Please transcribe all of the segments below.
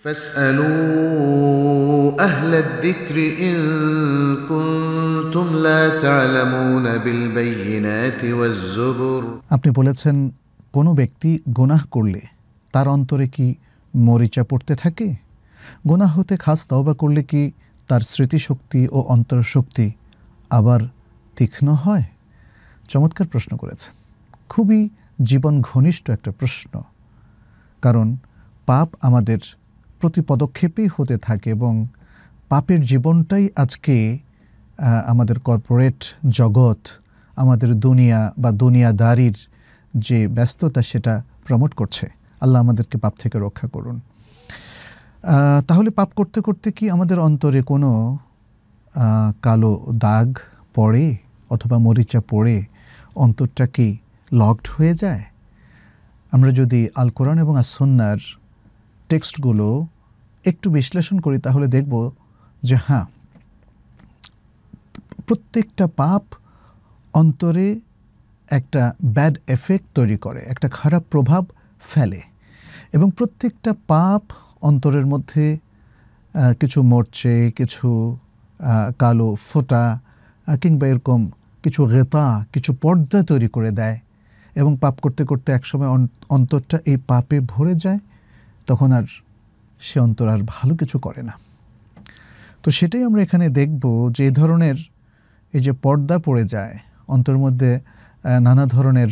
فاسألوا أهل الذكر إن كنتم لا تعلمون بالبينات والزبر আপনি বলেছেন কোনো ব্যক্তি গুনাহ করলে তার অন্তরে কি মরিচা পড়তে থাকে গুনাহ হতে খাস তওবা করলে কি তার স্মৃতিশক্তি ও অন্তরশক্তি আবার তীক্ষ্ণ হয় চমৎকার প্রশ্ন করেছে খুবই জীবন ঘনিষ্ঠ একটা প্রশ্ন কারণ পাপ আমাদের প্রতি পদক্ষেপেই হতে থাকে এবং পাপের জীবনটাই আজকে আমাদের কর্পোরেট জগৎ আমাদের দুনিয়া বা দুনিয়াদারির যে ব্যস্ততা সেটা প্রমোট করছে আল্লাহ আমাদেরকে পাপ থেকে রক্ষা করুন তাহলে পাপ করতে করতে কি আমাদের অন্তরে কোনো কালো দাগ পড়ে অথবা মরিচা পড়ে অন্তরটা কি লকড হয়ে যায় আমরা যদি আল কোরআন এবং আসন্নার টেক্সটগুলো একটু বিশ্লেষণ করি তাহলে দেখব যে হ্যাঁ প্রত্যেকটা পাপ অন্তরে একটা ব্যাড এফেক্ট তৈরি করে একটা খারাপ প্রভাব ফেলে এবং প্রত্যেকটা পাপ অন্তরের মধ্যে কিছু মরচে কিছু কালো ফোটা কিংবা এরকম কিছু রেতা কিছু পর্দা তৈরি করে দেয় এবং পাপ করতে করতে একসময় অন্তরটা এই পাপে ভরে যায় তখন আর সে অন্তর আর ভালো কিছু করে না তো সেটাই আমরা এখানে দেখব যে এই ধরনের এই যে পর্দা পড়ে যায় অন্তর মধ্যে নানা ধরনের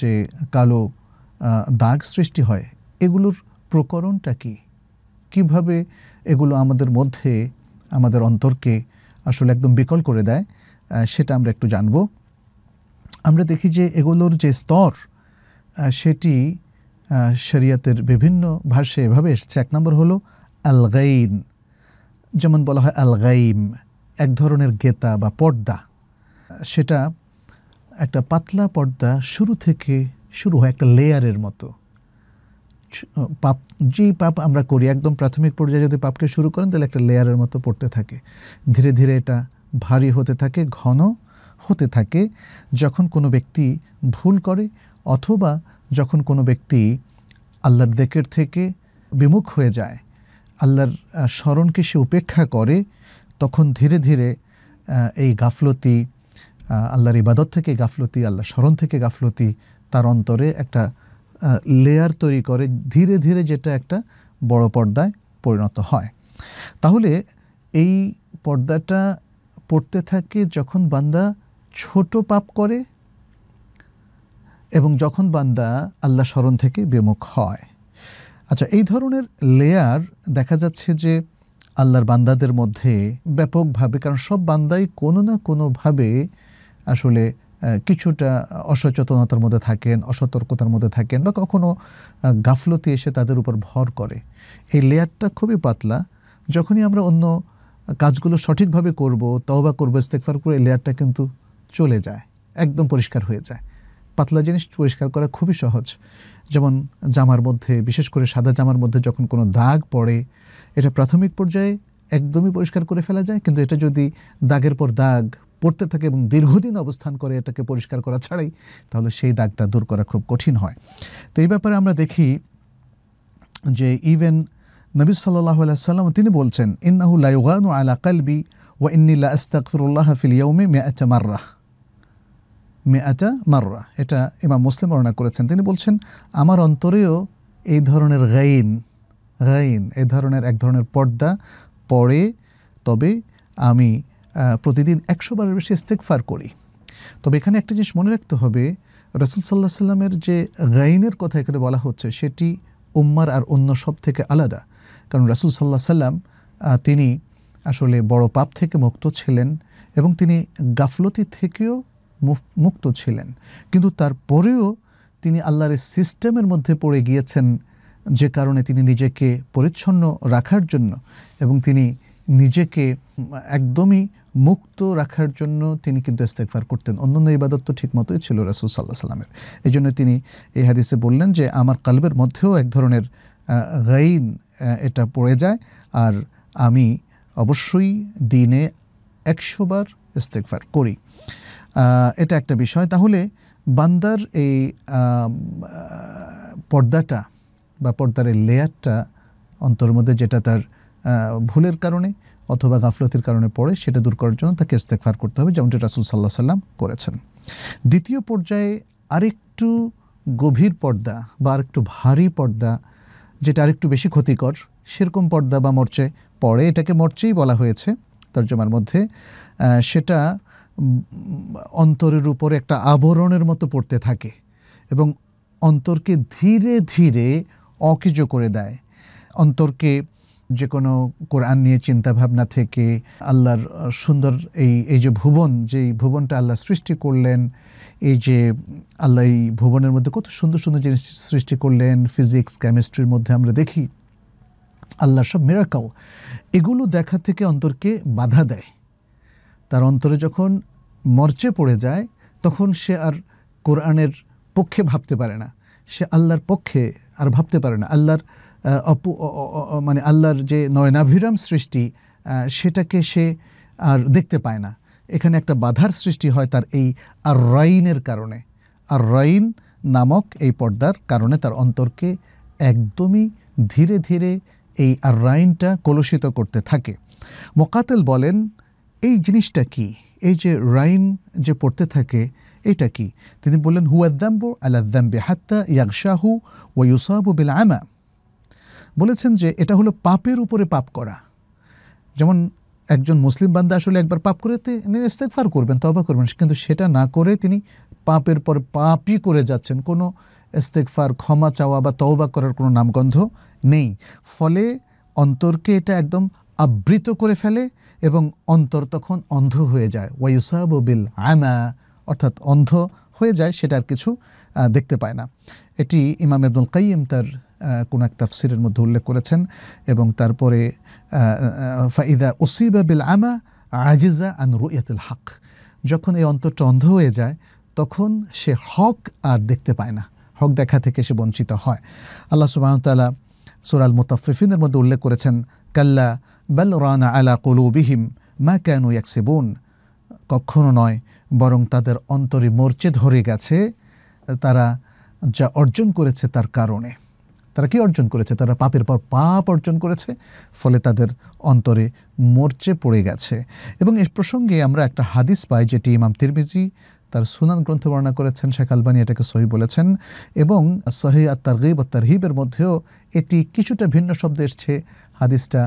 যে কালো দাগ সৃষ্টি হয় এগুলোর প্রকরণটা কি কিভাবে এগুলো আমাদের মধ্যে আমাদের অন্তরকে আসলে একদম বিকল করে দেয় সেটা আমরা একটু জানব আমরা দেখি যে এগুলোর যে স্তর সেটি শরিয়াতের বিভিন্ন ভাষ্যে এভাবে এসছে এক নম্বর হলো আলগাইন যেমন বলা হয় আলগাইম এক ধরনের গেতা বা পর্দা সেটা একটা পাতলা পর্দা শুরু থেকে শুরু হয় একটা লেয়ারের মতো পাপ যেই পাপ আমরা করি একদম প্রাথমিক পর্যায়ে যদি পাপকে শুরু করেন তাহলে একটা লেয়ারের মতো পড়তে থাকে ধীরে ধীরে এটা ভারী হতে থাকে ঘন হতে থাকে যখন কোনো ব্যক্তি ভুল করে অথবা যখন কোনো ব্যক্তি আল্লাহর দেকের থেকে বিমুখ হয়ে যায় আল্লাহর স্মরণকে সে উপেক্ষা করে তখন ধীরে ধীরে এই গাফলতি আল্লাহর ইবাদত থেকে গাফলতি আল্লাহ স্মরণ থেকে গাফলতি তার অন্তরে একটা লেয়ার তৈরি করে ধীরে ধীরে যেটা একটা বড় পর্দায় পরিণত হয় তাহলে এই পর্দাটা পড়তে থাকে যখন বান্দা ছোট পাপ করে এবং যখন বান্দা আল্লাহ স্মরণ থেকে বিমুখ হয় আচ্ছা এই ধরনের লেয়ার দেখা যাচ্ছে যে আল্লাহর বান্দাদের মধ্যে ব্যাপকভাবে কারণ সব বান্দাই কোনো না কোনোভাবে আসলে কিছুটা অসচেতনতার মধ্যে থাকেন অসতর্কতার মধ্যে থাকেন বা কখনো গাফলতি এসে তাদের উপর ভর করে এই লেয়ারটা খুবই পাতলা যখনই আমরা অন্য কাজগুলো সঠিকভাবে করব তওবা করবো ইস্তেকফার করে লেয়ারটা কিন্তু চলে যায় একদম পরিষ্কার হয়ে যায় পাতলা জিনিস পরিষ্কার করা খুবই সহজ যেমন জামার মধ্যে বিশেষ করে সাদা জামার মধ্যে যখন কোনো দাগ পড়ে এটা প্রাথমিক পর্যায়ে একদমই পরিষ্কার করে ফেলা যায় কিন্তু এটা যদি দাগের পর দাগ পড়তে থাকে এবং দীর্ঘদিন অবস্থান করে এটাকে পরিষ্কার করা ছাড়াই তাহলে সেই দাগটা দূর করা খুব কঠিন হয় তো এই ব্যাপারে আমরা দেখি যে ইভেন নবী সাল্লাহ সাল্লাম তিনি বলছেন ইন্নাহু লাইগানু আলা কালবি ওয়া ইন্নি লা আস্তাগফিরুল্লাহ ফিল ইয়াউমি মিআত মেয়াটা মাররা এটা ইমাম মুসলিম বর্ণনা করেছেন তিনি বলছেন আমার অন্তরেও এই ধরনের গাইন গাইন এ ধরনের এক ধরনের পর্দা পড়ে তবে আমি প্রতিদিন একশো বারের বেশি ইস্তেকফার করি তবে এখানে একটা জিনিস মনে রাখতে হবে রসুল সাল্লাহ সাল্লামের যে গাইনের কথা এখানে বলা হচ্ছে সেটি উম্মার আর অন্য সব থেকে আলাদা কারণ রাসুল সাল্লাহ সাল্লাম তিনি আসলে বড় পাপ থেকে মুক্ত ছিলেন এবং তিনি গাফলতি থেকেও মুক্ত ছিলেন কিন্তু তারপরেও তিনি আল্লাহর সিস্টেমের মধ্যে পড়ে গিয়েছেন যে কারণে তিনি নিজেকে পরিচ্ছন্ন রাখার জন্য এবং তিনি নিজেকে একদমই মুক্ত রাখার জন্য তিনি কিন্তু ইস্তেকফার করতেন অন্য ইবাদত তো ঠিক মতোই ছিল রাসুল সাল্লাহ সাল্লামের এই জন্য তিনি এই হাদিসে বললেন যে আমার কালবের মধ্যেও এক ধরনের গাইন এটা পড়ে যায় আর আমি অবশ্যই দিনে একশোবার ইস্তেকফার করি এটা একটা বিষয় তাহলে বান্দার এই পর্দাটা বা পর্দার এই লেয়ারটা অন্তর মধ্যে যেটা তার ভুলের কারণে অথবা গাফলতির কারণে পড়ে সেটা দূর করার জন্য তাকে ইস্তেকফার করতে হবে যেমনটি রাসুল সাল্লাহ সাল্লাম করেছেন দ্বিতীয় পর্যায়ে আরেকটু গভীর পর্দা বা আরেকটু ভারী পর্দা যেটা আরেকটু বেশি ক্ষতিকর সেরকম পর্দা বা মর্চে পড়ে এটাকে মর্চেই বলা হয়েছে তর্জমার মধ্যে সেটা অন্তরের উপরে একটা আবরণের মতো পড়তে থাকে এবং অন্তরকে ধীরে ধীরে অকিজ করে দেয় অন্তরকে যে কোনো কোরআন নিয়ে চিন্তাভাবনা থেকে আল্লাহর সুন্দর এই এই যে ভুবন যে ভুবনটা আল্লাহ সৃষ্টি করলেন এই যে আল্লাহ এই ভুবনের মধ্যে কত সুন্দর সুন্দর জিনিস সৃষ্টি করলেন ফিজিক্স কেমিস্ট্রির মধ্যে আমরা দেখি আল্লাহর সব মেরাকাও এগুলো দেখা থেকে অন্তরকে বাধা দেয় তার অন্তরে যখন মরচে পড়ে যায় তখন সে আর কোরআনের পক্ষে ভাবতে পারে না সে আল্লাহর পক্ষে আর ভাবতে পারে না আল্লাহর অপু মানে আল্লাহর যে নয়নাভিরাম সৃষ্টি সেটাকে সে আর দেখতে পায় না এখানে একটা বাধার সৃষ্টি হয় তার এই আর রাইনের কারণে আর রাইন নামক এই পর্দার কারণে তার অন্তরকে একদমই ধীরে ধীরে এই আর রাইনটা কলুষিত করতে থাকে মোকাতেল বলেন এই জিনিসটা কি এই যে রাইম যে পড়তে থাকে এটা কি তিনি বললেন হুয়াদ্দাম্বু আলাদ্দাম্বে হাত্তা ইয়াকশাহু ওয়ুসাবু বিল আমা বলেছেন যে এটা হলো পাপের উপরে পাপ করা যেমন একজন মুসলিম বান্দা আসলে একবার পাপ করে তিনি ইস্তেকফার করবেন তবা করবেন কিন্তু সেটা না করে তিনি পাপের পর পাপই করে যাচ্ছেন কোনো ইস্তেকফার ক্ষমা চাওয়া বা তওবা করার কোনো নামগন্ধ নেই ফলে অন্তরকে এটা একদম আবৃত করে ফেলে এবং অন্তর তখন অন্ধ হয়ে যায় ওয়াইসাব বিল আমা অর্থাৎ অন্ধ হয়ে যায় সেটার কিছু দেখতে পায় না এটি ইমাম আব্দুল কাইম তার কোন এক তাফসিরের মধ্যে উল্লেখ করেছেন এবং তারপরে ফাইদা ওসিবা বিল আমা আজিজা আন রুয়াতুল হক যখন এই অন্তরটা অন্ধ হয়ে যায় তখন সে হক আর দেখতে পায় না হক দেখা থেকে সে বঞ্চিত হয় আল্লাহ সুবাহতালা সুরাল মুতাফিফিনের মধ্যে উল্লেখ করেছেন কাল্লা বাল রানা আলা কলুবিহিম মা কেন ইয়াকসিবুন কখনো নয় বরং তাদের অন্তরে মরচে ধরে গেছে তারা যা অর্জন করেছে তার কারণে তারা কি অর্জন করেছে তারা পাপের পর পাপ অর্জন করেছে ফলে তাদের অন্তরে মরচে পড়ে গেছে এবং এ প্রসঙ্গে আমরা একটা হাদিস পাই যেটি ইমাম তিরমিজি তার সুনান গ্রন্থ বর্ণনা করেছেন শেখ আলবানী এটাকে সহি বলেছেন এবং সহি আর তারগিব আর তারহিবের মধ্যেও এটি কিছুটা ভিন্ন শব্দ এসছে হাদিসটা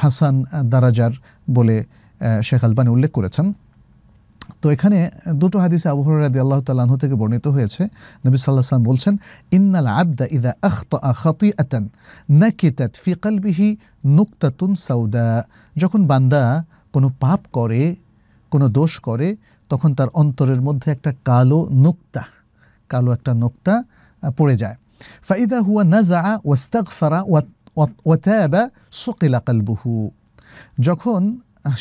হাসান দারাজার বলে শেখ আলবানী উল্লেখ করেছেন তো এখানে দুটো হাদিসে আবহাওয়া আল্লাহ তাল্লাহ থেকে বর্ণিত হয়েছে নবী সাল্লাহ সাল্লাম বলছেন ইন্নাল আবদা ইদা আখত আখাতি আতান তাত ফিকাল বিহি নুক্তাতুন সাউদা যখন বান্দা কোনো পাপ করে কোনো দোষ করে তখন তার অন্তরের মধ্যে একটা কালো নোক্তা কালো একটা নোক্তা পড়ে যায় ফাইদা হুয়া নাজা ওয়াস্তাকফারা ওয়াতাবা সুকিলা কালবুহু যখন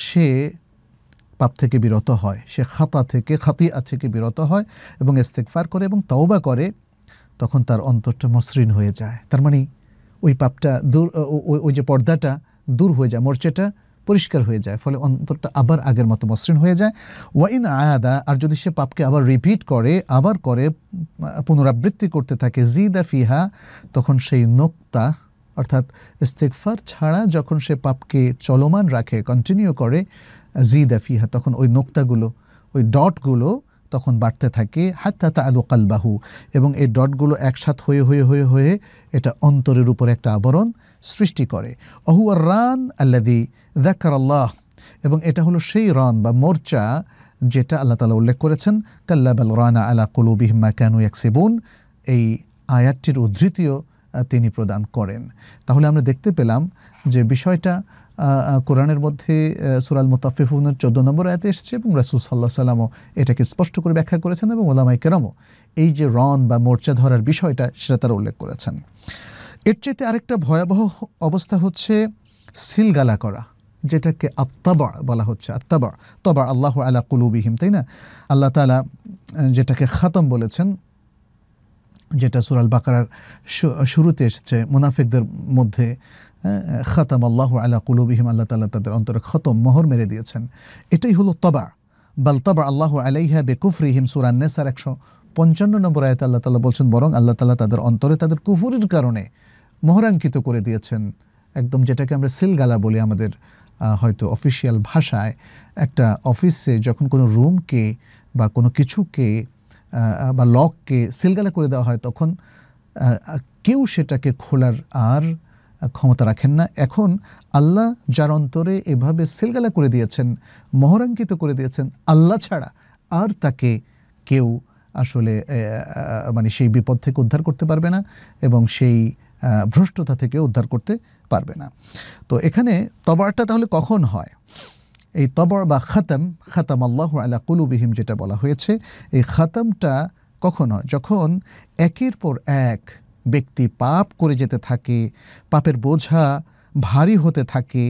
সে পাপ থেকে বিরত হয় সে খাতা থেকে খাতিয়া থেকে বিরত হয় এবং ইস্তেকফার করে এবং তওবা করে তখন তার অন্তরটা মসৃণ হয়ে যায় তার মানে ওই পাপটা দূর ওই যে পর্দাটা দূর হয়ে যায় মোর্চাটা পরিষ্কার হয়ে যায় ফলে অন্তরটা আবার আগের মতো মসৃণ হয়ে যায় ওয়াইন আয়াদা আর যদি সে পাপকে আবার রিপিট করে আবার করে পুনরাবৃত্তি করতে থাকে জিদা ফিহা তখন সেই নোক্তা অর্থাৎ ইস্তেকফার ছাড়া যখন সে পাপকে চলমান রাখে কন্টিনিউ করে জিদা ফিহা তখন ওই নোক্তাগুলো ওই ডটগুলো তখন বাড়তে থাকে হাত্তা তা আলু কালবাহু এবং এই ডটগুলো একসাথ হয়ে হয়ে হয়ে হয়ে এটা অন্তরের উপর একটা আবরণ সৃষ্টি করে অহু আর রান আল্লাদি দাকার আল্লাহ এবং এটা হলো সেই রন বা মোর্চা যেটা আল্লাহ তালা উল্লেখ করেছেন কাল্লাবাল রানা আলা কলুবিহিম্মা ক্যানু ইয়াকসিবুন এই আয়াতটির উদ্ধৃতিও তিনি প্রদান করেন তাহলে আমরা দেখতে পেলাম যে বিষয়টা কোরআনের মধ্যে সুরাল মোতাফিফুনের চোদ্দ নম্বর আয়তে এসেছে এবং রাসুল সাল্লাহ সাল্লামও এটাকে স্পষ্ট করে ব্যাখ্যা করেছেন এবং ওলামাই কেরামও এই যে রন বা মোর্চা ধরার বিষয়টা সেটা তারা উল্লেখ করেছেন এর চাইতে আরেকটা ভয়াবহ অবস্থা হচ্ছে সিলগালা করা যেটাকে আত্মাবা বলা হচ্ছে আত্তাবা তবা আল্লাহ আলা কুলুবিহিম তাই না আল্লাহ তালা যেটাকে খাতম বলেছেন যেটা সুরাল বাকারার শুরুতে এসেছে মুনাফিকদের মধ্যে খতাম আল্লাহ আলা কুলুবিহিম আল্লাহ তালা তাদের অন্তরে খতম মোহর মেরে দিয়েছেন এটাই হলো তবা বালতাবা আল্লাহ আলাইহা বেকুফরিহিম নেসার একশো পঞ্চান্ন নম্বর আয়তে আল্লাহ তালা বলছেন বরং আল্লাহ তালা তাদের অন্তরে তাদের কুফুরির কারণে মোহরাঙ্কিত করে দিয়েছেন একদম যেটাকে আমরা সিলগালা বলি আমাদের হয়তো অফিসিয়াল ভাষায় একটা অফিসে যখন কোনো রুমকে বা কোনো কিছুকে বা লককে সিলগালা করে দেওয়া হয় তখন কেউ সেটাকে খোলার আর ক্ষমতা রাখেন না এখন আল্লাহ যার অন্তরে এভাবে সিলগালা করে দিয়েছেন মহরাঙ্কিত করে দিয়েছেন আল্লাহ ছাড়া আর তাকে কেউ আসলে মানে সেই বিপদ থেকে উদ্ধার করতে পারবে না এবং সেই ভ্রষ্টতা থেকে উদ্ধার করতে পারবে না তো এখানে তবারটা তাহলে কখন হয় এই তবর বা খাতাম খাতাম আল্লাহ আলা কুলুবিহিম যেটা বলা হয়েছে এই খাতামটা কখন হয় যখন একের পর এক ব্যক্তি পাপ করে যেতে থাকে পাপের বোঝা ভারী হতে থাকে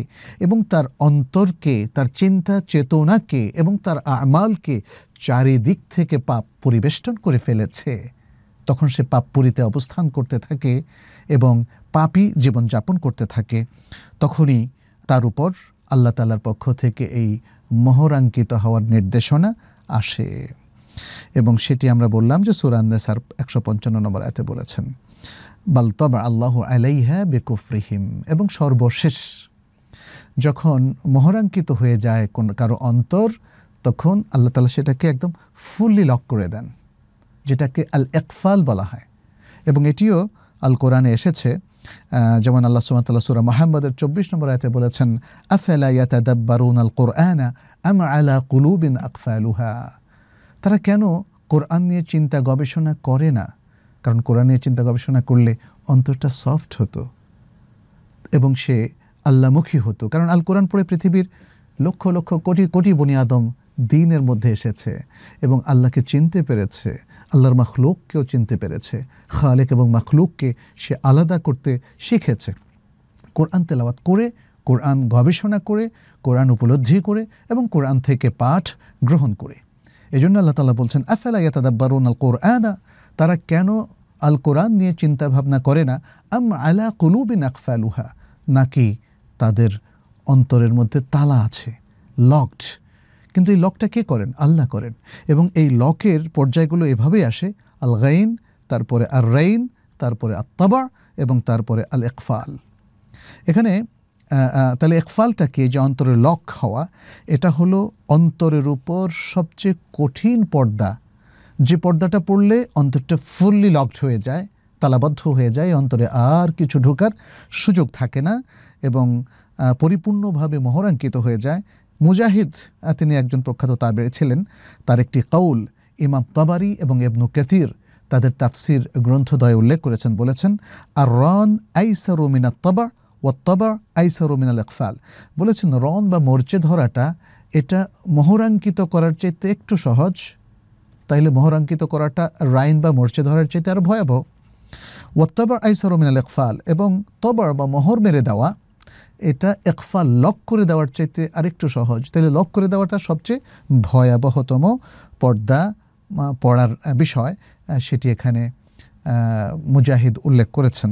এবং তার অন্তরকে তার চিন্তা চেতনাকে এবং তার আমালকে চারিদিক থেকে পাপ পরিবেষ্টন করে ফেলেছে তখন সে পাপ পুরীতে অবস্থান করতে থাকে এবং পাপি জীবনযাপন করতে থাকে তখনই তার উপর আল্লাহ তালার পক্ষ থেকে এই মহরাঙ্কিত হওয়ার নির্দেশনা আসে এবং সেটি আমরা বললাম যে সুরান্দে স্যার একশো পঞ্চান্ন নম্বর এতে বলেছেন বালতবা আল্লাহ আলাইহা বেকুফরিহিম এবং সর্বশেষ যখন মহরাঙ্কিত হয়ে যায় কোন কারো অন্তর তখন আল্লাহ তালা সেটাকে একদম ফুললি লক করে দেন যেটাকে আল একফাল বলা হয় এবং এটিও আল কোরআনে এসেছে যেমন আল্লাহ সুমাতাল্লাহ সুরা মাহমদের চব্বিশ নম্বর আয়তে বলেছেন আফেলাইয়াতা দাব্বারুন আল কোরআনা আলা কুলুবিন আকফালুহা তারা কেন কোরআন নিয়ে চিন্তা গবেষণা করে না কারণ কোরআন নিয়ে চিন্তা গবেষণা করলে অন্তরটা সফট হতো এবং সে আল্লামুখী হতো কারণ আল কোরআন পড়ে পৃথিবীর লক্ষ লক্ষ কোটি কোটি বনি আদম দিনের মধ্যে এসেছে এবং আল্লাহকে চিনতে পেরেছে আল্লাহর মাখলুককেও চিনতে পেরেছে খালেক এবং মাখলুককে সে আলাদা করতে শিখেছে কোরআন তেলাওয়াত করে কোরআন গবেষণা করে কোরআন উপলব্ধি করে এবং কোরআন থেকে পাঠ গ্রহণ করে এই জন্য আল্লাহ তালা বলছেন আফেলা ইয়াতাদাব্বারুন আল কোরআনা তারা কেন আল কোরআন নিয়ে চিন্তা ভাবনা করে না আম আলা কুলুবিন নাকফালুহা নাকি তাদের অন্তরের মধ্যে তালা আছে লকড কিন্তু এই লকটা কে করেন আল্লাহ করেন এবং এই লকের পর্যায়গুলো এভাবেই আসে আল গাইন তারপরে আর রাইন তারপরে আত্মাবা এবং তারপরে আল একফাল এখানে তাহলে একফালটা কে যে অন্তরে লক হওয়া এটা হলো অন্তরের উপর সবচেয়ে কঠিন পর্দা যে পর্দাটা পড়লে অন্তরটা ফুললি লকড হয়ে যায় তালাবদ্ধ হয়ে যায় অন্তরে আর কিছু ঢোকার সুযোগ থাকে না এবং পরিপূর্ণভাবে মহরাঙ্কিত হয়ে যায় মুজাহিদ তিনি একজন প্রখ্যাত তাবে ছিলেন তার একটি কৌল ইমাম তাবারি এবং এবনু কেতির তাদের তাফসির গ্রন্থদয় উল্লেখ করেছেন বলেছেন আর রন আইসা রোমিনা তবা ও তবা আইসা রোমিনা লেকফাল বলেছেন রন বা মরচে ধরাটা এটা মহরাঙ্কিত করার চাইতে একটু সহজ তাইলে মোহরাঙ্কিত করাটা রাইন বা মরচে ধরার চাইতে আরও ভয়াবহ ওয়াত্তাবার আইসার মিনাল একফাল এবং তবর বা মোহর মেরে দেওয়া এটা একফাল লক করে দেওয়ার চাইতে আরেকটু সহজ তাহলে লক করে দেওয়াটা সবচেয়ে ভয়াবহতম পর্দা পড়ার বিষয় সেটি এখানে মুজাহিদ উল্লেখ করেছেন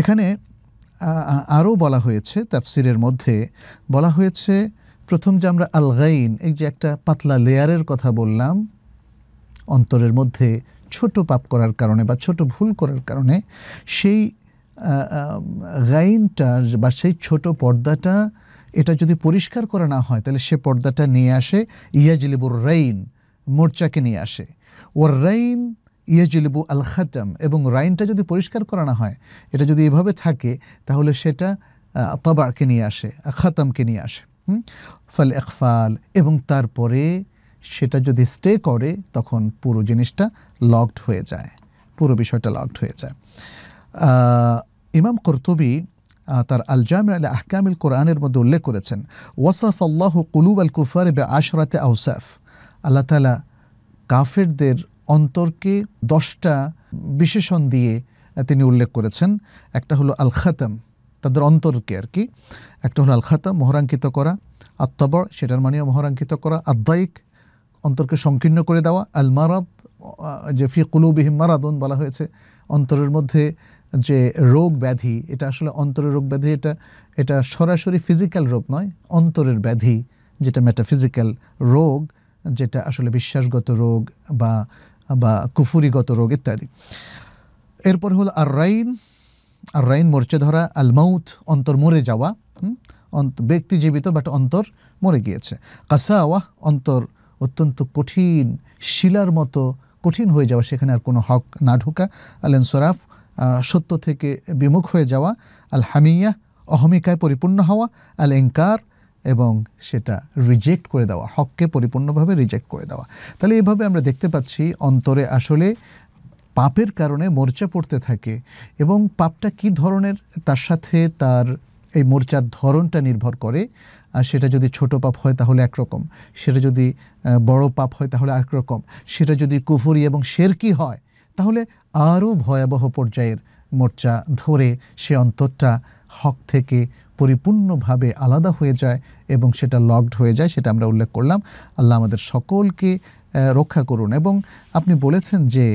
এখানে আরও বলা হয়েছে তাফসিরের মধ্যে বলা হয়েছে প্রথম যে আমরা আলগাইন এই যে একটা পাতলা লেয়ারের কথা বললাম অন্তরের মধ্যে ছোট পাপ করার কারণে বা ছোট ভুল করার কারণে সেই গাইনটা বা সেই ছোট পর্দাটা এটা যদি পরিষ্কার করা না হয় তাহলে সে পর্দাটা নিয়ে আসে ইয়াজিলিবুর রাইন মোর্চাকে নিয়ে আসে ওর রাইন ইয়াজিলিবু আল খাতাম এবং রাইনটা যদি পরিষ্কার করা না হয় এটা যদি এভাবে থাকে তাহলে সেটা তবাকে নিয়ে আসে খাতামকে নিয়ে আসে ফল এখফাল এবং তারপরে সেটা যদি স্টে করে তখন পুরো জিনিসটা লকড হয়ে যায় পুরো বিষয়টা লকড হয়ে যায় ইমাম কর্তুবী তার আল জামির আল আহকামিল কোরআনের মধ্যে উল্লেখ করেছেন ওয়াসফ আল্লাহ কুলুব আল কুফার বে আশরাতে আউসাফ আল্লাহ তালা কাফেরদের অন্তরকে দশটা বিশেষণ দিয়ে তিনি উল্লেখ করেছেন একটা হলো আল খাতম তাদের অন্তরকে আর কি একটা হলো আলখাতা মহরাঙ্কিত করা আত্মাবর সেটার মানেও মহরাঙ্কিত করা আদ্যায়িক অন্তরকে সংকীর্ণ করে দেওয়া আল মারাদ যে ফি কুলুবিহিম মারাদুন বলা হয়েছে অন্তরের মধ্যে যে রোগ ব্যাধি এটা আসলে অন্তরের রোগ ব্যাধি এটা এটা সরাসরি ফিজিক্যাল রোগ নয় অন্তরের ব্যাধি যেটা মেটাফিজিক্যাল রোগ যেটা আসলে বিশ্বাসগত রোগ বা বা কুফুরিগত রোগ ইত্যাদি এরপর হলো আর রাইন আর রাইন মরচে ধরা আল মাউথ অন্তর মরে যাওয়া ব্যক্তি জীবিত বাট অন্তর মরে গিয়েছে কাসাওয়াহ অন্তর অত্যন্ত কঠিন শিলার মতো কঠিন হয়ে যাওয়া সেখানে আর কোনো হক না ঢুকা আল এনসরাফ সত্য থেকে বিমুখ হয়ে যাওয়া আল হামিয়া অহমিকায় পরিপূর্ণ হওয়া আল এঙ্কার এবং সেটা রিজেক্ট করে দেওয়া হককে পরিপূর্ণভাবে রিজেক্ট করে দেওয়া তাহলে এইভাবে আমরা দেখতে পাচ্ছি অন্তরে আসলে পাপের কারণে মোর্চা পড়তে থাকে এবং পাপটা কি ধরনের তার সাথে তার এই মোর্চার ধরনটা নির্ভর করে আর সেটা যদি ছোট পাপ হয় তাহলে একরকম সেটা যদি বড় পাপ হয় তাহলে একরকম সেটা যদি কুফুরি এবং শেরকি হয় তাহলে আরও ভয়াবহ পর্যায়ের মোর্চা ধরে সে অন্তরটা হক থেকে পরিপূর্ণভাবে আলাদা হয়ে যায় এবং সেটা লকড হয়ে যায় সেটা আমরা উল্লেখ করলাম আল্লাহ আমাদের সকলকে রক্ষা করুন এবং আপনি বলেছেন যে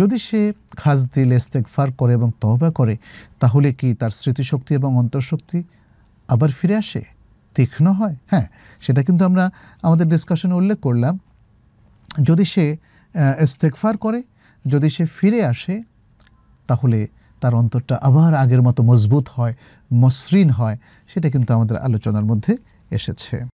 যদি সে খাস দিল ইস্তেকফার করে এবং তহবা করে তাহলে কি তার স্মৃতিশক্তি এবং অন্তঃশক্তি আবার ফিরে আসে তীক্ষ্ণ হয় হ্যাঁ সেটা কিন্তু আমরা আমাদের ডিসকাশনে উল্লেখ করলাম যদি সে ইস্তেকফার করে যদি সে ফিরে আসে তাহলে তার অন্তরটা আবার আগের মতো মজবুত হয় মসৃণ হয় সেটা কিন্তু আমাদের আলোচনার মধ্যে এসেছে